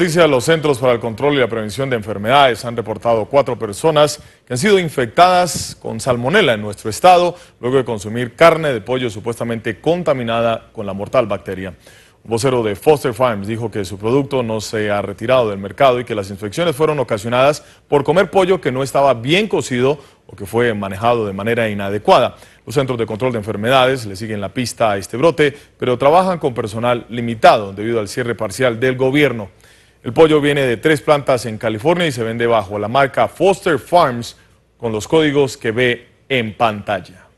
Noticias, los Centros para el Control y la Prevención de Enfermedades han reportado cuatro personas que han sido infectadas con salmonela en nuestro estado luego de consumir carne de pollo supuestamente contaminada con la mortal bacteria. Un vocero de Foster Farms dijo que su producto no se ha retirado del mercado y que las infecciones fueron ocasionadas por comer pollo que no estaba bien cocido o que fue manejado de manera inadecuada. Los centros de control de enfermedades le siguen la pista a este brote, pero trabajan con personal limitado debido al cierre parcial del gobierno. El pollo viene de tres plantas en California y se vende bajo la marca Foster Farms con los códigos que ve en pantalla.